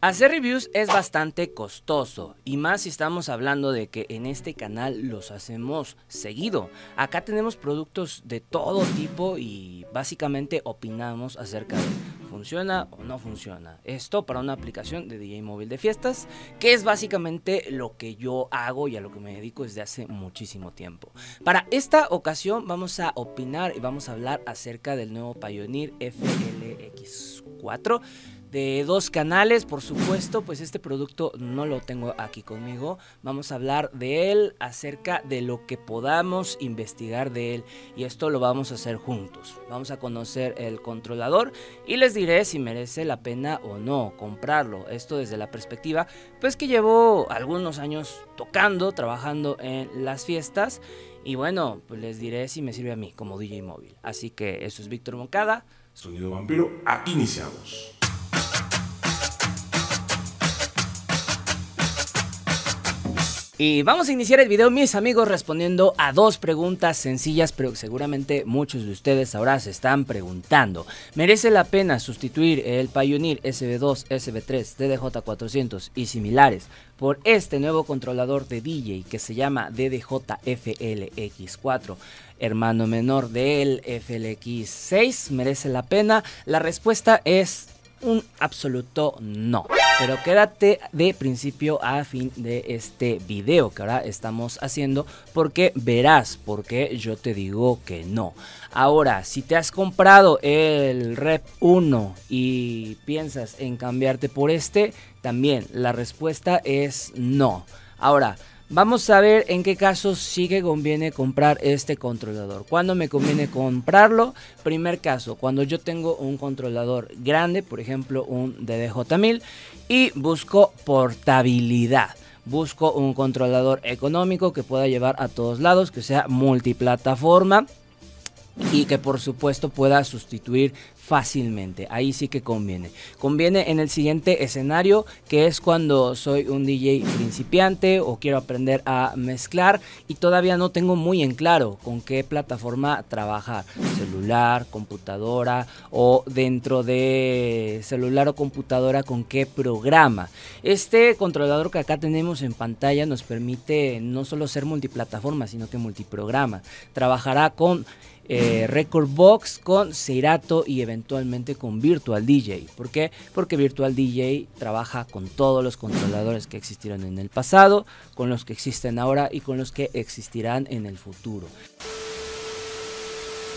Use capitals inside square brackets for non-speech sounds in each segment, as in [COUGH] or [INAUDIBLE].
Hacer reviews es bastante costoso y más si estamos hablando de que en este canal los hacemos seguido. Acá tenemos productos de todo tipo y básicamente opinamos acerca de funciona o no funciona. Esto para una aplicación de DJ móvil de fiestas, que es básicamente lo que yo hago y a lo que me dedico desde hace muchísimo tiempo. Para esta ocasión vamos a opinar y vamos a hablar acerca del nuevo Pioneer FLX4 de dos canales, por supuesto, pues este producto no lo tengo aquí conmigo. Vamos a hablar de él, acerca de lo que podamos investigar de él. Y esto lo vamos a hacer juntos. Vamos a conocer el controlador y les diré si merece la pena o no comprarlo. Esto desde la perspectiva, pues que llevo algunos años tocando, trabajando en las fiestas. Y bueno, pues les diré si me sirve a mí como DJ móvil. Así que eso es Víctor Moncada. Sonido Vampiro, aquí iniciamos. Y vamos a iniciar el video, mis amigos, respondiendo a dos preguntas sencillas, pero seguramente muchos de ustedes ahora se están preguntando. ¿Merece la pena sustituir el Pioneer SB2, SB3, DDJ400 y similares por este nuevo controlador de DJ que se llama DDJ-FLX4? Hermano menor del FLX6, ¿merece la pena? La respuesta es un absoluto no. Pero quédate de principio a fin de este video que ahora estamos haciendo porque verás por qué yo te digo que no. Ahora, si te has comprado el Rep 1 y piensas en cambiarte por este, también la respuesta es no. Ahora, Vamos a ver en qué casos sí que conviene comprar este controlador. ¿Cuándo me conviene comprarlo? Primer caso, cuando yo tengo un controlador grande, por ejemplo un DDJ1000, y busco portabilidad. Busco un controlador económico que pueda llevar a todos lados, que sea multiplataforma y que por supuesto pueda sustituir fácilmente. Ahí sí que conviene. Conviene en el siguiente escenario, que es cuando soy un DJ principiante o quiero aprender a mezclar y todavía no tengo muy en claro con qué plataforma trabajar. Celular, computadora o dentro de celular o computadora con qué programa. Este controlador que acá tenemos en pantalla nos permite no solo ser multiplataforma, sino que multiprograma. Trabajará con eh, con Cerato y eventualmente eventualmente con Virtual DJ. ¿Por qué? Porque Virtual DJ trabaja con todos los controladores que existieron en el pasado, con los que existen ahora y con los que existirán en el futuro.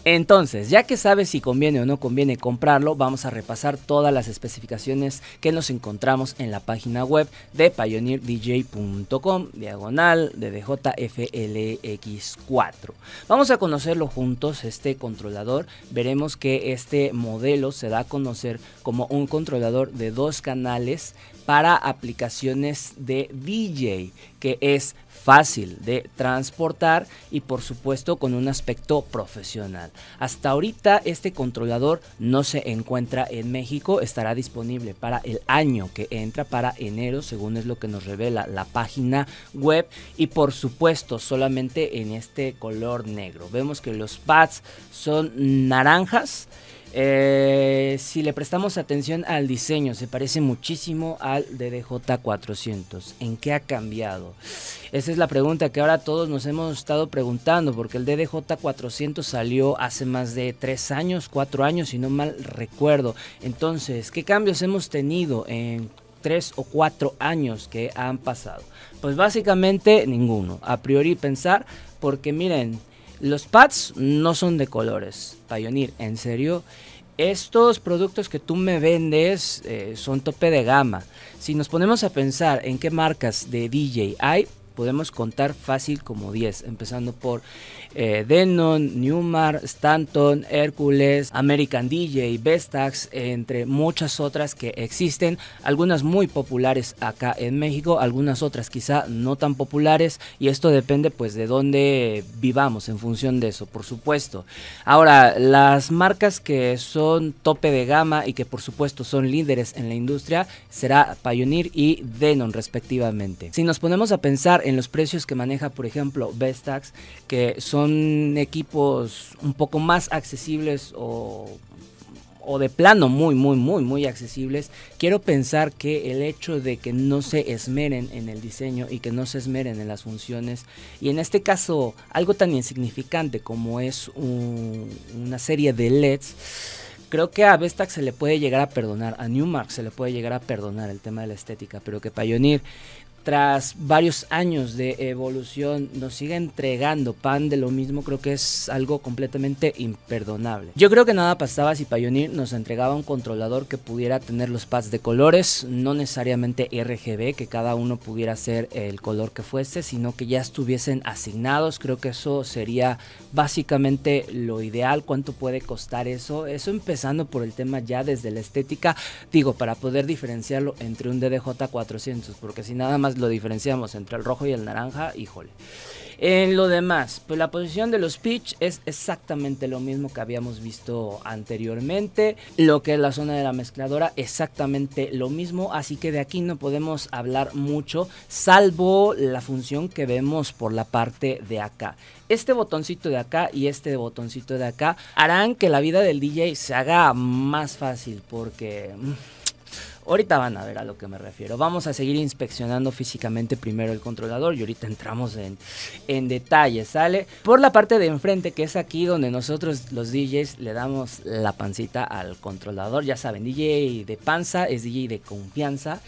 Entonces, ya que sabes si conviene o no conviene comprarlo, vamos a repasar todas las especificaciones que nos encontramos en la página web de pioneerdj.com, diagonal de djflx 4 Vamos a conocerlo juntos, este controlador. Veremos que este modelo se da a conocer como un controlador de dos canales para aplicaciones de DJ, que es fácil de transportar y por supuesto con un aspecto profesional. Hasta ahorita este controlador no se encuentra en México, estará disponible para el año que entra, para enero, según es lo que nos revela la página web y por supuesto solamente en este color negro. Vemos que los pads son naranjas eh, si le prestamos atención al diseño, se parece muchísimo al DDJ400. ¿En qué ha cambiado? Esa es la pregunta que ahora todos nos hemos estado preguntando, porque el DDJ400 salió hace más de 3 años, 4 años, si no mal recuerdo. Entonces, ¿qué cambios hemos tenido en 3 o 4 años que han pasado? Pues básicamente ninguno. A priori pensar, porque miren, los pads no son de colores. Payonir. en serio, estos productos que tú me vendes eh, son tope de gama. Si nos ponemos a pensar en qué marcas de DJ hay, podemos contar fácil como 10, empezando por eh, Denon, Newmar, Stanton, Hércules, American DJ, Vestax, entre muchas otras que existen, algunas muy populares acá en México, algunas otras quizá no tan populares y esto depende pues de dónde vivamos en función de eso, por supuesto. Ahora, las marcas que son tope de gama y que por supuesto son líderes en la industria será Pioneer y Denon respectivamente. Si nos ponemos a pensar en los precios que maneja, por ejemplo, Vestax, que son equipos un poco más accesibles o de plano muy, muy, muy, muy accesibles, quiero pensar que el hecho de que no se esmeren en el diseño y que no se esmeren en las funciones, y en este caso algo tan insignificante como es una serie de LEDs, creo que a Vestax se le puede llegar a perdonar, a Newmark se le puede llegar a perdonar el tema de la estética, pero que Pioneer tras varios años de evolución nos sigue entregando pan de lo mismo, creo que es algo completamente imperdonable. Yo creo que nada pasaba si Pioneer nos entregaba un controlador que pudiera tener los pads de colores, no necesariamente RGB, que cada uno pudiera ser el color que fuese, sino que ya estuviesen asignados. Creo que eso sería básicamente lo ideal. ¿Cuánto puede costar eso? Eso empezando por el tema ya desde la estética, digo, para poder diferenciarlo entre un DDJ400, porque si nada más lo diferenciamos entre el rojo y el naranja, híjole. En lo demás, pues la posición de los pitch es exactamente lo mismo que habíamos visto anteriormente. Lo que es la zona de la mezcladora, exactamente lo mismo. Así que de aquí no podemos hablar mucho, salvo la función que vemos por la parte de acá. Este botoncito de acá y este botoncito de acá harán que la vida del DJ se haga más fácil porque... Mm, Ahorita van a ver a lo que me refiero. Vamos a seguir inspeccionando físicamente primero el controlador y ahorita entramos en, detalles, ¿sale? Por la parte de enfrente, que es aquí donde nosotros los DJs le damos la pancita al controlador. Ya saben, DJ de panza es DJ de confianza.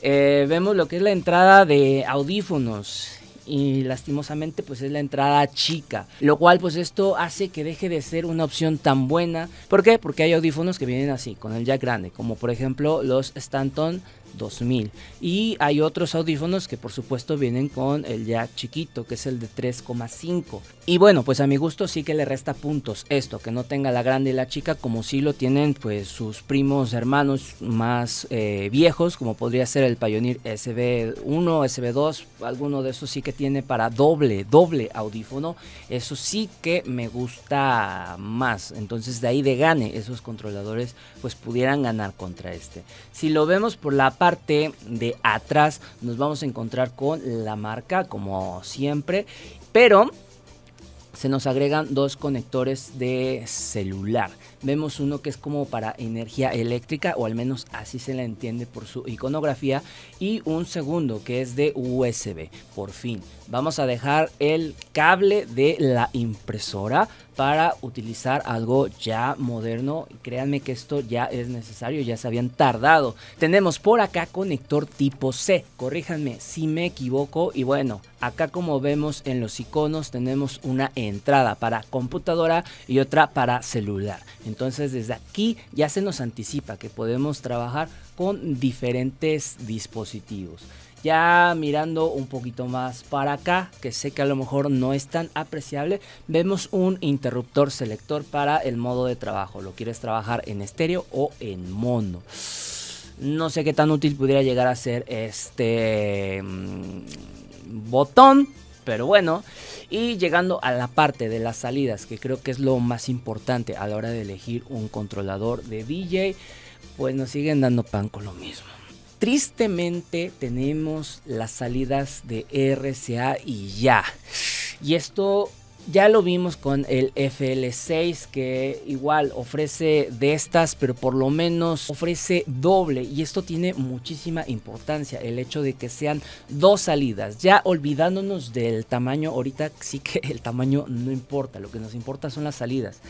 Eh, vemos lo que es la entrada de audífonos y lastimosamente pues es la entrada chica, lo cual pues esto hace que deje de ser una opción tan buena. ¿Por qué? Porque hay audífonos que vienen así, con el jack grande, como por ejemplo los Stanton 2000. Y hay otros audífonos que por supuesto vienen con el ya chiquito, que es el de 3,5. Y bueno, pues a mi gusto sí que le resta puntos esto, que no tenga la grande y la chica como si lo tienen pues sus primos hermanos más eh, viejos, como podría ser el Pioneer SB1, SB2, alguno de esos sí que tiene para doble, doble audífono. Eso sí que me gusta más. Entonces de ahí de gane esos controladores pues pudieran ganar contra este. Si lo vemos por la parte de atrás nos vamos a encontrar con la marca como siempre, pero se nos agregan dos conectores de celular. Vemos uno que es como para energía eléctrica, o al menos así se la entiende por su iconografía, y un segundo que es de USB. Por fin, vamos a dejar el cable de la impresora para utilizar algo ya moderno. Créanme que esto ya es necesario, ya se habían tardado. Tenemos por acá conector tipo C, corríjanme si me equivoco. Y bueno, acá como vemos en los iconos tenemos una entrada para computadora y otra para celular. Entonces desde aquí ya se nos anticipa que podemos trabajar con diferentes dispositivos. Ya mirando un poquito más para acá, que sé que a lo mejor no es tan apreciable, vemos un interruptor selector para el modo de trabajo. Lo quieres trabajar en estéreo o en mono. No sé qué tan útil pudiera llegar a ser este mm, botón, pero bueno. Y llegando a la parte de las salidas, que creo que es lo más importante a la hora de elegir un controlador de DJ, pues nos siguen dando pan con lo mismo. Tristemente tenemos las salidas de RCA y ya. Y esto ya lo vimos con el FL6 que igual ofrece de estas, pero por lo menos ofrece doble y esto tiene muchísima importancia, el hecho de que sean dos salidas. Ya olvidándonos del tamaño, ahorita sí que el tamaño no importa, lo que nos importa son las salidas.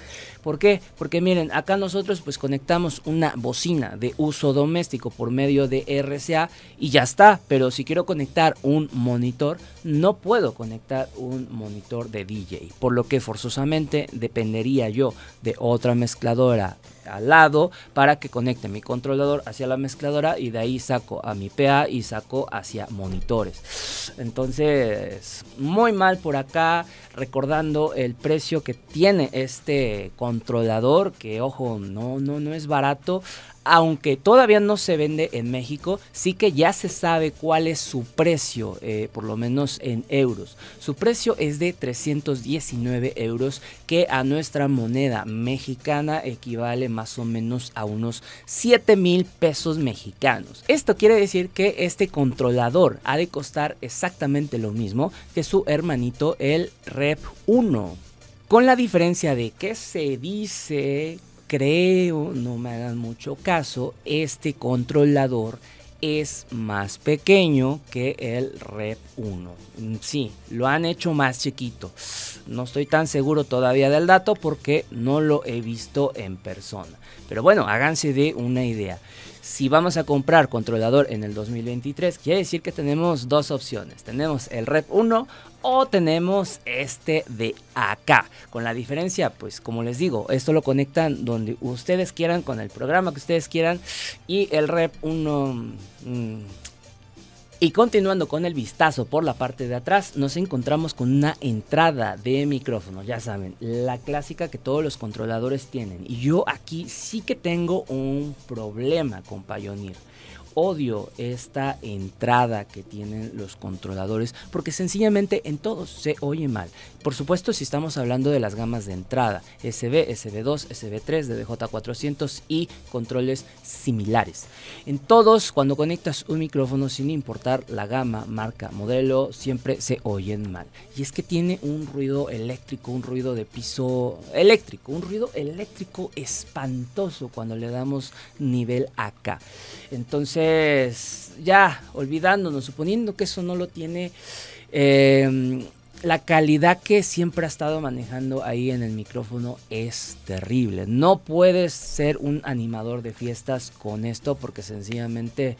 ¿Por qué? Porque miren, acá nosotros pues conectamos una bocina de uso doméstico por medio de RCA y ya está, pero si quiero conectar un monitor, no puedo conectar un monitor de DJ por lo que forzosamente dependería yo de otra mezcladora al lado para que conecte mi controlador hacia la mezcladora y de ahí saco a mi PA y saco hacia monitores. Entonces, muy mal por acá, recordando el precio que tiene este controlador, que ojo, no, no, no es barato aunque todavía no se vende en México, sí que ya se sabe cuál es su precio, eh, por lo menos en euros. Su precio es de 319 euros, que a nuestra moneda mexicana equivale más o menos a unos 7 mil pesos mexicanos. Esto quiere decir que este controlador ha de costar exactamente lo mismo que su hermanito, el Rep 1. Con la diferencia de que se dice creo, no me hagan mucho caso, este controlador es más pequeño que el Rep 1. Mm, sí, lo han hecho más chiquito. No estoy tan seguro todavía del dato porque no lo he visto en persona. Pero bueno, háganse de una idea. Si vamos a comprar controlador en el 2023, quiere decir que tenemos dos opciones. Tenemos el Rep 1 o tenemos este de acá. Con la diferencia, pues como les digo, esto lo conectan donde ustedes quieran, con el programa que ustedes quieran. Y el rep 1 mm, y continuando con el vistazo por la parte de atrás, nos encontramos con una entrada de micrófono, ya saben, la clásica que todos los controladores tienen. Y yo aquí sí que tengo un problema con Pioneer odio esta entrada que tienen los controladores porque sencillamente en todos se oye mal. Por supuesto, si estamos hablando de las gamas de entrada, SB, SB2, SB3, ddj 400 y controles similares. En todos, cuando conectas un micrófono sin importar la gama, marca, modelo, siempre se oyen mal. Y es que tiene un ruido eléctrico, un ruido de piso eléctrico, un ruido eléctrico espantoso cuando le damos nivel acá. Entonces, pues ya olvidándonos, suponiendo que eso no lo tiene em, la calidad que siempre ha estado manejando ahí en el micrófono es terrible. No puedes ser un animador de fiestas con esto porque sencillamente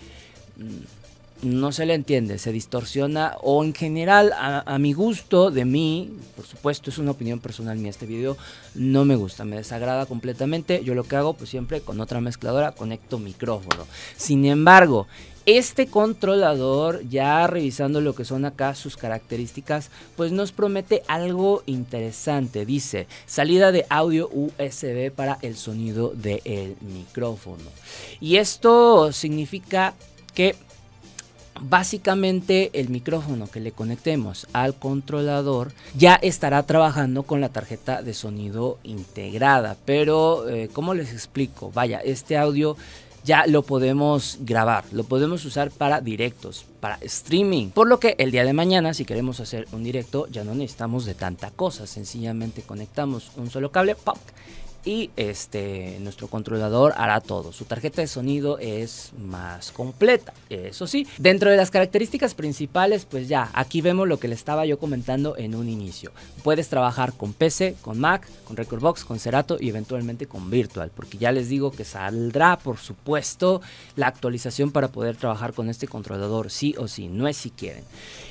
mm, no se le entiende, se distorsiona o en general a, mi gusto, de mí, por supuesto es una opinión personal mía, este video no me gusta, me desagrada completamente, yo lo que hago pues siempre con otra mezcladora conecto micrófono. Sin embargo, este controlador, ya revisando lo que son acá sus características, pues nos promete algo interesante. Dice, salida de audio USB para el sonido del micrófono. Y esto significa que Básicamente el micrófono que le conectemos al controlador ya estará trabajando con la tarjeta de sonido integrada. Pero, como eh, ¿cómo les explico? Vaya, este audio ya lo podemos grabar, lo podemos usar para directos, para streaming. Por lo que el día de mañana, si queremos hacer un directo, ya no necesitamos de tanta cosa. Sencillamente conectamos un solo cable, y este nuestro controlador hará todo. Su tarjeta de sonido es más completa, eso sí. Dentro de las características principales, pues ya, aquí vemos lo que le estaba yo comentando en un inicio. Puedes trabajar con PC, con Mac, con Recordbox, con Serato y eventualmente con Virtual, porque ya les digo que saldrá, por supuesto, la actualización para poder trabajar con este controlador, sí o sí, no es si quieren.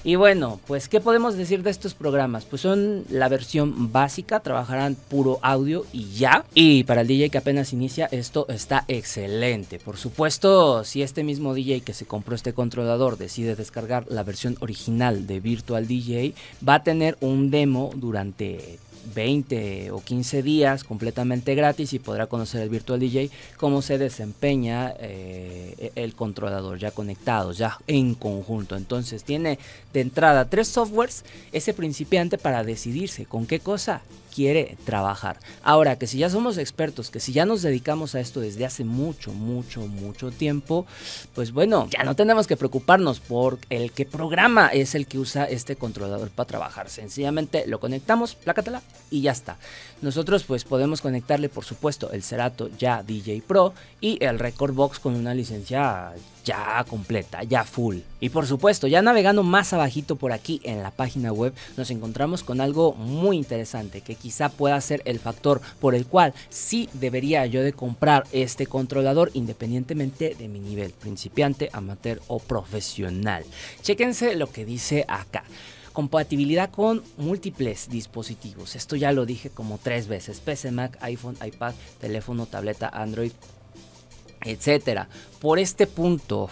Y bueno, pues ¿qué podemos decir de estos programas? Pues son la versión básica, trabajarán puro audio y ya. Y para el DJ que apenas inicia, esto está excelente. Por supuesto, si este mismo DJ que se compró este controlador decide descargar la versión original de Virtual DJ, va a tener un demo durante 20 o 15 días completamente gratis y podrá conocer el Virtual DJ cómo se desempeña eh, e-, el controlador ya conectado, ya en conjunto. Entonces tiene de entrada tres softwares, ese principiante para decidirse con qué cosa quiere trabajar. Ahora, que si ya somos expertos, que si ya nos dedicamos a esto desde hace mucho, mucho, mucho tiempo, pues bueno, ya no tenemos que preocuparnos por el que programa es el que usa este controlador para trabajar. Sencillamente lo conectamos, plácatela, y ya está. Nosotros pues podemos conectarle por supuesto el Cerato ya DJ Pro y el Record Box con una licencia ya completa, ya full. Y por supuesto, ya navegando más abajito por aquí en la página web, nos encontramos con algo muy interesante que quizá pueda ser el factor por el cual sí debería yo de comprar este controlador independientemente de mi nivel, principiante, amateur o profesional. Chéquense lo que dice acá. Compatibilidad con múltiples dispositivos. Esto ya lo dije como tres veces. PC, Mac, iPhone, iPad, teléfono, tableta, Android, etc. Por este punto...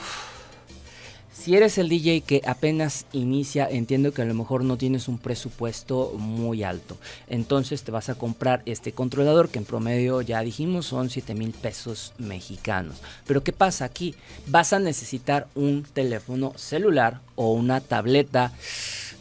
Si eres el DJ que apenas inicia, entiendo que a lo mejor no tienes un presupuesto muy alto. Entonces te vas a comprar este controlador que en promedio ya dijimos son 7 mil pesos mexicanos. Pero ¿qué pasa aquí? Vas a necesitar un teléfono celular o una tableta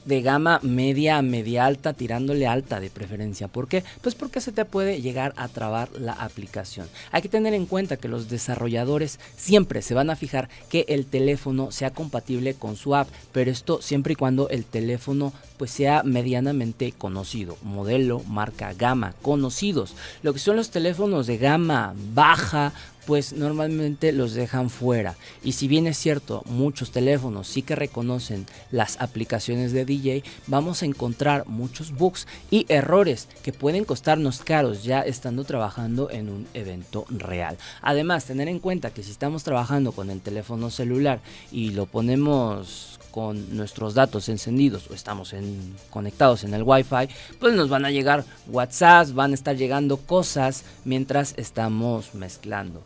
de gama media, a media alta, tirándole alta de preferencia. ¿Por qué? Pues porque se te puede llegar a trabar la aplicación. Hay que tener en cuenta que los desarrolladores siempre se van a fijar que el teléfono sea compatible con su app, pero esto siempre y cuando el teléfono pues sea medianamente conocido, modelo, marca, gama, conocidos. Lo que son los teléfonos de gama baja, pues normalmente los dejan fuera. Y si bien es cierto, muchos teléfonos sí que reconocen las aplicaciones de DJ, vamos a encontrar muchos bugs y errores que pueden costarnos caros ya estando trabajando en un evento real. Además, tener en cuenta que si estamos trabajando con el teléfono celular y lo ponemos con nuestros datos encendidos o estamos en, conectados en el Wi-Fi, pues nos van a llegar WhatsApp, van a estar llegando cosas mientras estamos mezclando.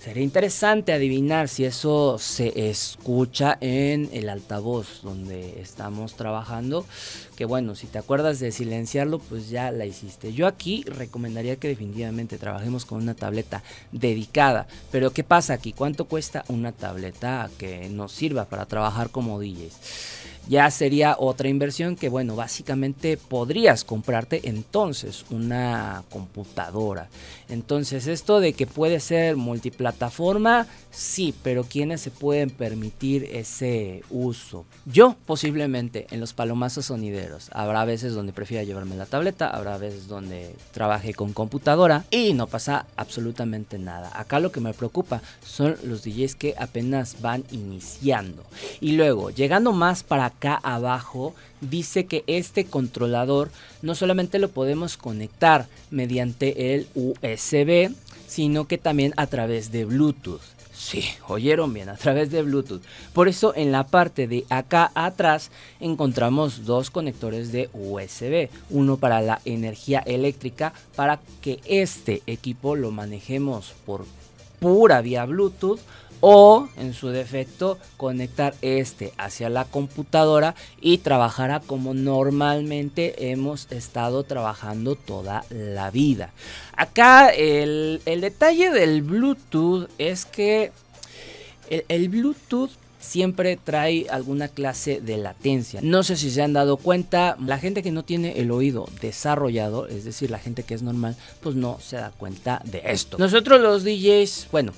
Sería interesante adivinar si eso se escucha en el altavoz donde estamos trabajando. Que bueno, si te acuerdas de silenciarlo, pues ya la hiciste. Yo aquí recomendaría que definitivamente trabajemos con una tableta dedicada. Pero ¿qué pasa aquí? ¿Cuánto cuesta una tableta que nos sirva para trabajar como DJs? ya sería otra inversión que, bueno, básicamente podrías comprarte entonces una computadora. Entonces, esto de que puede ser multiplataforma, sí, pero ¿quiénes se pueden permitir ese uso? Yo, posiblemente, en los palomazos sonideros. Habrá veces donde prefiera llevarme la tableta, habrá veces donde trabaje con computadora y no pasa absolutamente nada. Acá lo que me preocupa son los DJs que apenas van iniciando. Y luego, llegando más para acá abajo, dice que este controlador no solamente lo podemos conectar mediante el USB, sino que también a través de Bluetooth. si oyeron bien, a través de Bluetooth. Por eso en la parte de acá atrás encontramos dos conectores de USB. Uno para la energía eléctrica para que este equipo lo manejemos por pura vía Bluetooth o en su defecto conectar este hacia la computadora y trabajará como normalmente hemos estado trabajando toda la vida. Acá el, detalle del Bluetooth es que el, el Bluetooth siempre trae alguna clase de latencia. No sé si se han dado cuenta, la gente que no tiene el oído desarrollado, es decir, la gente que es normal, pues no se da cuenta de esto. Nosotros los DJs, bueno,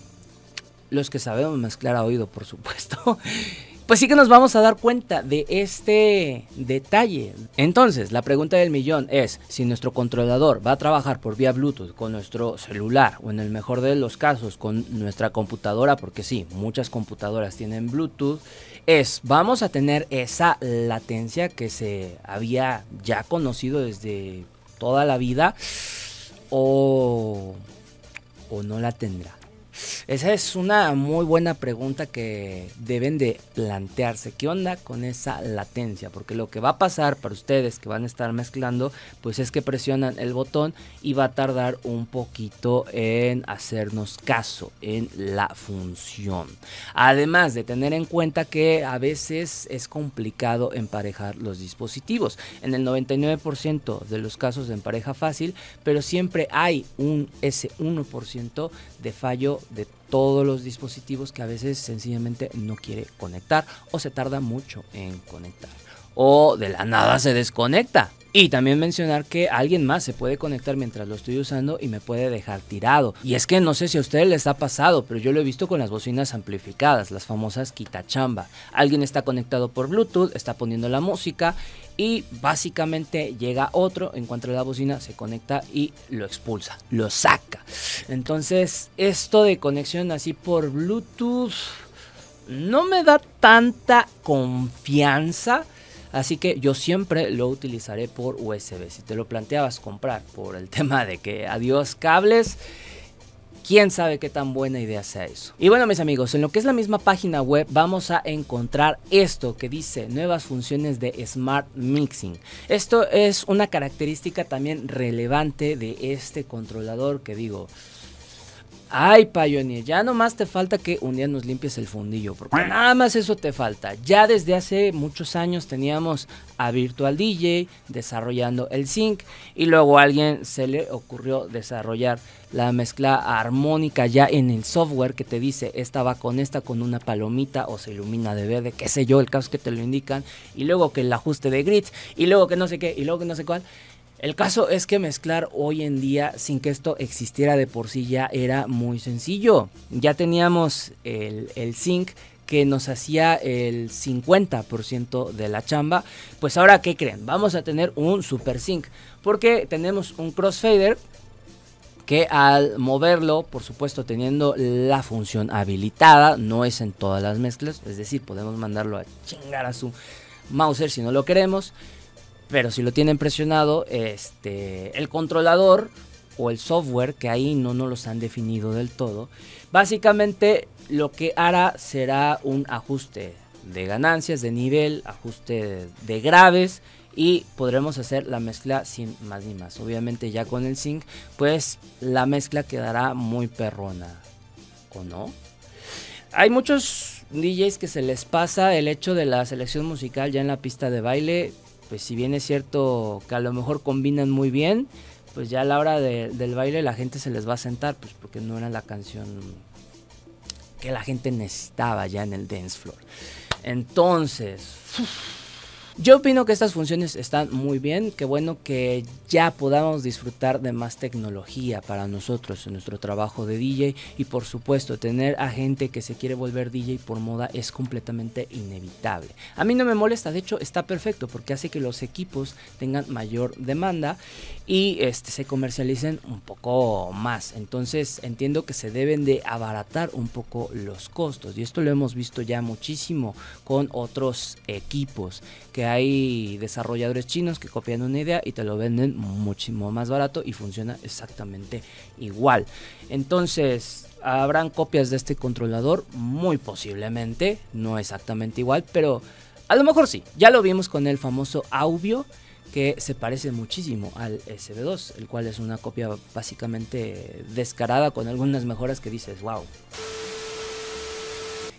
los que sabemos mezclar a oído, por supuesto, [LAUGHS] pues sí que nos vamos a dar cuenta de este detalle. Entonces, la pregunta del millón es, si nuestro controlador va a trabajar por vía Bluetooth con nuestro celular o en el mejor de los casos con nuestra computadora, porque sí, muchas computadoras tienen Bluetooth, es, vamos a tener esa latencia que se había ya conocido desde toda la vida o, o no la tendrá. Esa es una muy buena pregunta que deben de plantearse. ¿Qué onda con esa latencia? Porque lo que va a pasar para ustedes que van a estar mezclando, pues es que presionan el botón y va a tardar un poquito en hacernos caso en la función. Además de tener en cuenta que a veces es complicado emparejar los dispositivos. En el 99% de los casos de empareja fácil, pero siempre hay un ese 1% de fallo de todos los dispositivos que a veces sencillamente no quiere conectar o se tarda mucho en conectar o de la nada se desconecta. Y también mencionar que alguien más se puede conectar mientras lo estoy usando y me puede dejar tirado. Y es que no sé si a ustedes les ha pasado, pero yo lo he visto con las bocinas amplificadas, las famosas quitachamba. Alguien está conectado por Bluetooth, está poniendo la música y básicamente llega otro, encuentra la bocina, se conecta y lo expulsa, lo saca. Entonces, esto de conexión así por Bluetooth no me da tanta confianza Así que yo siempre lo utilizaré por USB. Si te lo planteabas comprar por el [LAUGHS] tema de que adiós cables, quién sabe qué tan buena idea sea eso. Y bueno, mis amigos, en lo que es la misma página web vamos a encontrar esto que dice nuevas funciones de Smart Mixing. Esto es una característica también relevante de este controlador que digo, Ay, Pioneer, ya nomás te falta que un día nos limpies el fundillo, porque nada más eso te falta. Ya desde hace muchos años teníamos a Virtual DJ desarrollando el sync y luego a alguien se le ocurrió desarrollar la mezcla armónica ya en el software que te dice esta va con esta con una palomita o se ilumina de verde, qué sé yo, el caso que te lo indican y luego que el ajuste de grits y luego que no sé qué y luego que no sé cuál. El caso es que mezclar hoy en día sin que esto existiera de por sí ya era muy sencillo. Ya teníamos el, sync que nos hacía el 50% de la chamba. Pues ahora, ¿qué creen? Vamos a tener un super sync. Porque tenemos un crossfader que al moverlo, por supuesto teniendo la función habilitada, no es en todas las mezclas, es decir, podemos mandarlo a chingar a su mouser si no lo queremos. Pero si lo tienen presionado, este, el controlador o el software, que ahí no nos los han definido del todo, básicamente lo que hará será un ajuste de ganancias, de nivel, ajuste de graves y podremos hacer la mezcla sin más ni más. Obviamente ya con el sync, pues la mezcla quedará muy perrona. ¿O no? Hay muchos DJs que se les pasa el hecho de la selección musical ya en la pista de baile pues si bien es cierto que a lo mejor combinan muy bien, pues ya a la hora del baile la gente se les va a sentar, pues porque no era la canción que la gente necesitaba ya en el dance floor. Entonces, yo opino que estas funciones están muy bien, que bueno que ya podamos disfrutar de más tecnología para nosotros en nuestro trabajo de DJ y por supuesto tener a gente que se quiere volver DJ por moda es completamente inevitable. A mí no me molesta, de hecho está perfecto porque hace que los equipos tengan mayor demanda y este, se comercialicen un poco más. Entonces entiendo que se deben de abaratar un poco los costos y esto lo hemos visto ya muchísimo con otros equipos que hay desarrolladores chinos que copian una idea y te lo venden muchísimo más barato y funciona exactamente igual. Entonces, habrán copias de este controlador, muy posiblemente, no exactamente igual, pero a lo mejor sí. Ya lo vimos con el famoso Audio, que se parece muchísimo al SB2, el cual es una copia básicamente descarada con algunas mejoras que dices, wow.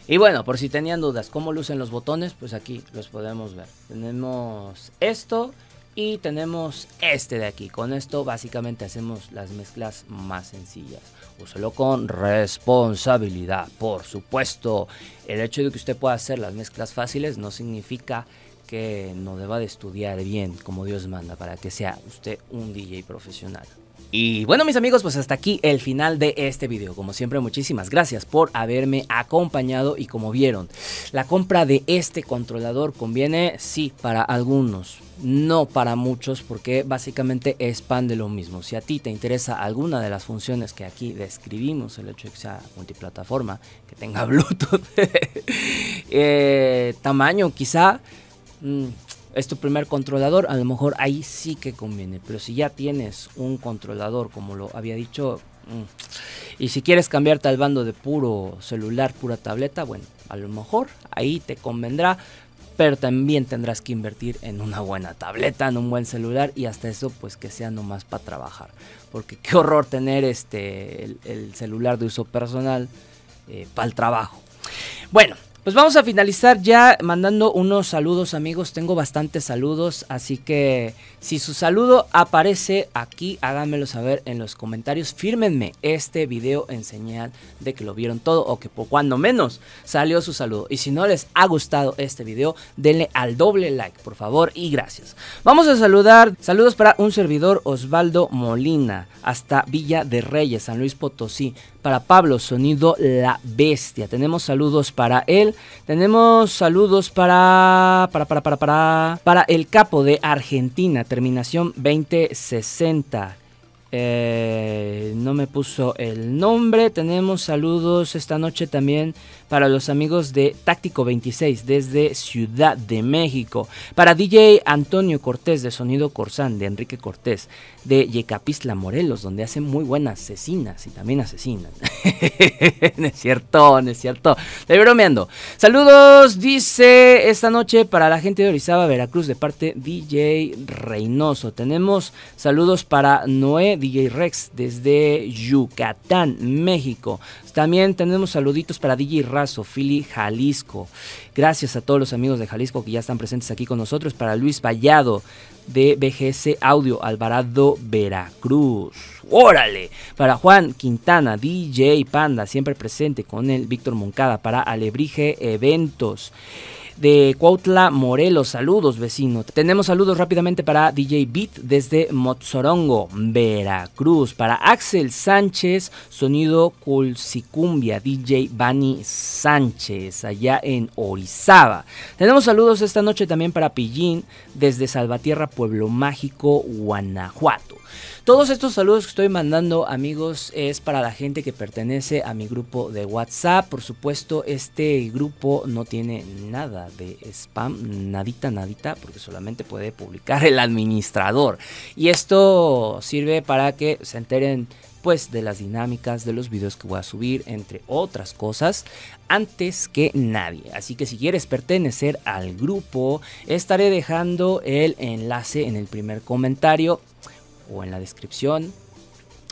Y bueno, por si tenían dudas, cómo lucen los botones, pues aquí los podemos ver. Tenemos esto y tenemos este de aquí. Con esto básicamente hacemos las mezclas más sencillas. Úselo con responsabilidad, por supuesto. El hecho de que usted pueda hacer las mezclas fáciles no significa que no deba de estudiar bien como Dios manda para que sea usted un DJ profesional. Y bueno mis amigos, pues hasta aquí el final de este video. Como siempre, muchísimas gracias por haberme acompañado y como vieron, la compra de este controlador conviene, sí, para algunos, no para muchos porque básicamente es pan de lo mismo. Si a ti te interesa alguna de las funciones que aquí describimos, el hecho de que sea multiplataforma, que tenga [LAUGHS] Bluetooth, eh, tamaño quizá... Mm, es tu primer controlador, a lo mejor ahí sí que conviene. Pero si ya tienes un controlador, como lo había dicho, mm, y si quieres cambiarte al bando de puro celular, pura tableta, bueno, a lo mejor ahí te convendrá. Pero también tendrás que invertir en una buena tableta, en un buen celular y hasta eso pues que sea nomás para trabajar. Porque qué horror tener este, el, celular de uso personal eh, para el trabajo. Bueno, pues vamos a finalizar ya mandando unos saludos amigos, tengo bastantes saludos, así que si su saludo aparece aquí, háganmelo saber en los comentarios, fírmenme este video en señal de que lo vieron todo o que por cuando menos salió su saludo. Y si no les ha gustado este video, denle al doble like, por favor, y gracias. Vamos a saludar, saludos para un servidor Osvaldo Molina, hasta Villa de Reyes, San Luis Potosí para Pablo Sonido La Bestia. Tenemos saludos para él. Tenemos saludos para para para para para el capo de Argentina, terminación 2060. Eh, no me puso el nombre. Tenemos saludos esta noche también para los amigos de Táctico 26 desde Ciudad de México, para DJ Antonio Cortés de Sonido Corsán, de Enrique Cortés, de Yecapistla Morelos, donde hacen muy buenas asesinas y también asesinan. [LAUGHS] no es cierto, no es cierto. Estoy bromeando. Saludos, dice esta noche para la gente de Orizaba, Veracruz, de parte DJ Reynoso. Tenemos saludos para Noé DJ Rex desde Yucatán, México. También tenemos saluditos para DJ Ra Sofili, Jalisco. Gracias a todos los amigos de Jalisco que ya están presentes aquí con nosotros. Para Luis Vallado de BGS Audio, Alvarado, Veracruz. Órale. Para Juan Quintana, DJ Panda, siempre presente con el Víctor Moncada. Para Alebrije Eventos de Cuautla, Morelos. Saludos, vecino. Tenemos saludos rápidamente para DJ Beat desde Mozorongo, Veracruz. Para Axel Sánchez, sonido Culsicumbia, DJ Bani Sánchez, allá en Orizaba. Tenemos saludos esta noche también para Pillín desde Salvatierra, Pueblo Mágico, Guanajuato. Todos estos saludos que estoy mandando, amigos, es para la gente que pertenece a mi grupo de WhatsApp. Por supuesto, este grupo no tiene nada de spam, nadita, nadita, porque solamente puede publicar el administrador. Y esto sirve para que se enteren pues de las dinámicas de los videos que voy a subir entre otras cosas antes que nadie así que si quieres pertenecer al grupo estaré dejando el enlace en el primer comentario o en la descripción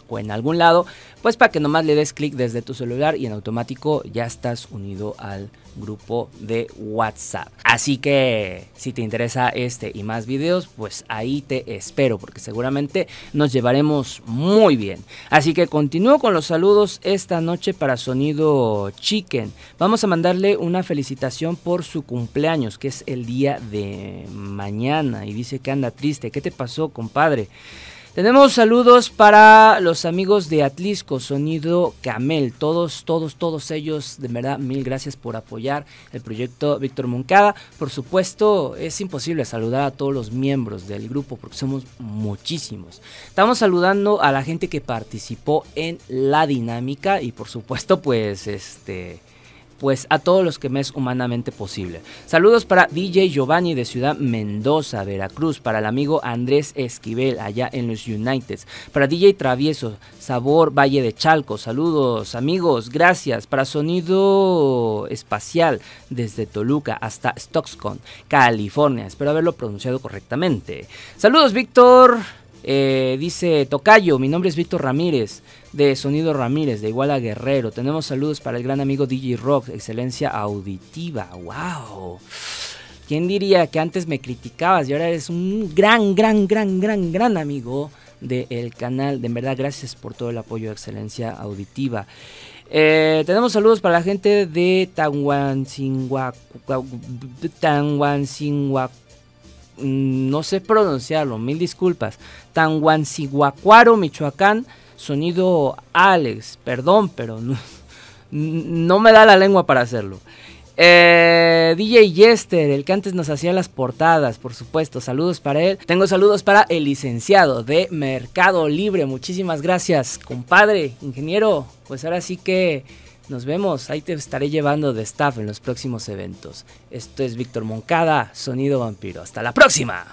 o en algún lado, pues para que nomás le des clic desde tu celular y en automático ya estás unido al grupo de WhatsApp. Así que si te interesa este y más videos, pues ahí te espero porque seguramente nos llevaremos muy bien. Así que continúo con los saludos esta noche para Sonido Chicken. Vamos a mandarle una felicitación por su cumpleaños, que es el día de mañana y dice que anda triste. ¿Qué te pasó, compadre? Tenemos saludos para los amigos de Atlisco, Sonido Camel, todos, todos, todos ellos, de verdad, mil gracias por apoyar el proyecto Víctor Moncada. Por supuesto, es imposible saludar a todos los miembros del grupo porque somos muchísimos. Estamos saludando a la gente que participó en la dinámica y por supuesto, pues, este pues a todos los que me es humanamente posible. Saludos para DJ Giovanni de Ciudad Mendoza, Veracruz, para el amigo Andrés Esquivel allá en los United. para DJ Travieso, Sabor Valle de Chalco, saludos amigos, gracias, para Sonido Espacial desde Toluca hasta Stockton, California, espero haberlo pronunciado correctamente. Saludos Víctor. Eh, dice Tocayo, mi nombre es Víctor Ramírez de Sonido Ramírez, de Iguala Guerrero. Tenemos saludos para el gran amigo DJ Rock, excelencia auditiva. ¡Wow! ¿Quién diría que antes me criticabas y ahora eres un gran, gran, gran, gran, gran amigo del canal? De verdad, gracias por todo el apoyo excelencia auditiva. Eh, tenemos saludos para la gente de Tanguancinguacuaro. Mm, no sé pronunciarlo, mil disculpas. Tanguancihuacuaro, Michoacán sonido Alex, perdón, pero no, me da la lengua para hacerlo. Eh, DJ Jester, el que antes nos hacía las portadas, por supuesto. Saludos para él. Tengo saludos para el licenciado de Mercado Libre. Muchísimas gracias, compadre, ingeniero. Pues ahora sí que nos vemos. Ahí te estaré llevando de staff en los próximos eventos. Esto es Víctor Moncada, Sonido Vampiro. Hasta la próxima.